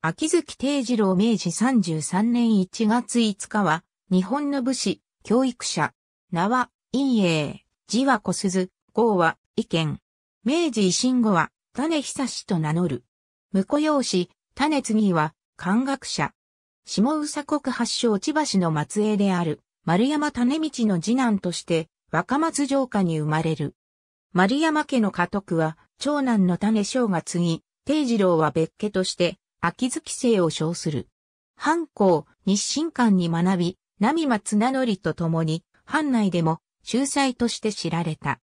秋月定次郎明治33年1月5日は、日本の武士、教育者、名は、陰影、字は小鈴、号は、意見。明治維新後は、種久しと名乗る。婿養子、種次は、漢学者。下宇佐国発祥千葉市の末裔である、丸山種道の次男として、若松城下に生まれる。丸山家の家督は、長男の種章が次、定次郎は別家として、秋月生を称する。藩校、日清館に学び、波松名則と共に、藩内でも、秀才として知られた。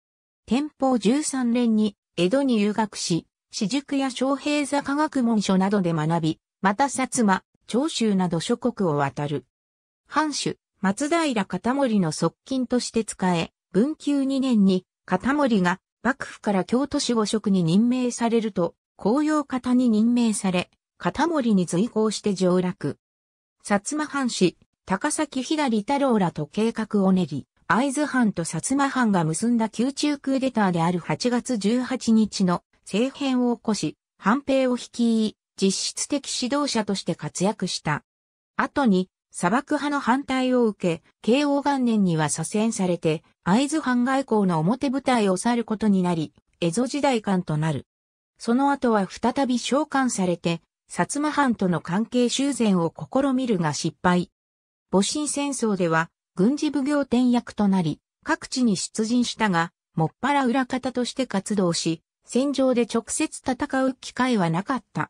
天保13年に、江戸に留学し、私塾や昌平座科学文書などで学び、また薩摩、長州など諸国を渡る。藩主、松平片森の側近として使え、文久2年に、片森が幕府から京都市五職に任命されると、公用方に任命され、片森に随行して上洛。薩摩藩士、高崎左太郎らと計画を練り、会津藩と薩摩藩が結んだ宮中クーデターである8月18日の政変を起こし、藩兵を率い、実質的指導者として活躍した。後に、砂漠派の反対を受け、慶応元年には左遷されて、会津藩外交の表舞台を去ることになり、江戸時代官となる。その後は再び召喚されて、薩摩藩との関係修繕を試みるが失敗。戊辰戦争では軍事奉行転役となり、各地に出陣したが、もっぱら裏方として活動し、戦場で直接戦う機会はなかった。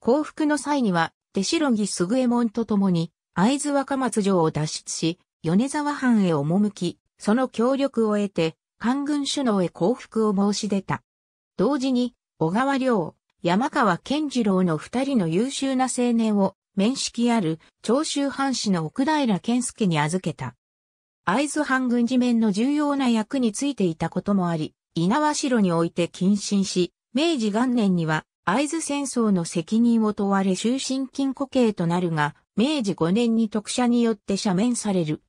降伏の際には、弟子ロギスグエモンと共に、会津若松城を脱出し、米沢藩へ赴き、その協力を得て、官軍首脳へ降伏を申し出た。同時に、小川良、山川健次郎の二人の優秀な青年を、面識ある長州藩士の奥平健介に預けた。会津藩軍事面の重要な役についていたこともあり、稲葉城において謹慎し、明治元年には会津戦争の責任を問われ終身禁固刑となるが、明治5年に特赦によって赦免される。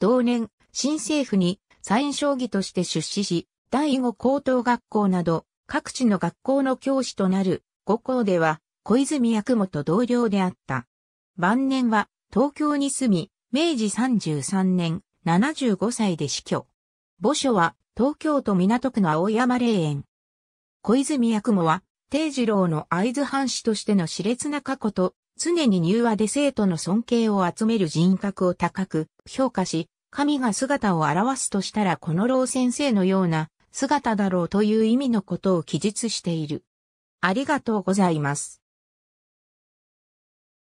同年、新政府にサイン将棋として出資し、第五高等学校など各地の学校の教師となる五校では小泉役もと同僚であった。晩年は東京に住み、明治33年75歳で死去。墓所は東京都港区の青山霊園。小泉役もは、定次郎の合津藩士としての熾烈な過去と、常に入和で生徒の尊敬を集める人格を高く評価し、神が姿を現すとしたらこの老先生のような姿だろうという意味のことを記述している。ありがとうございます。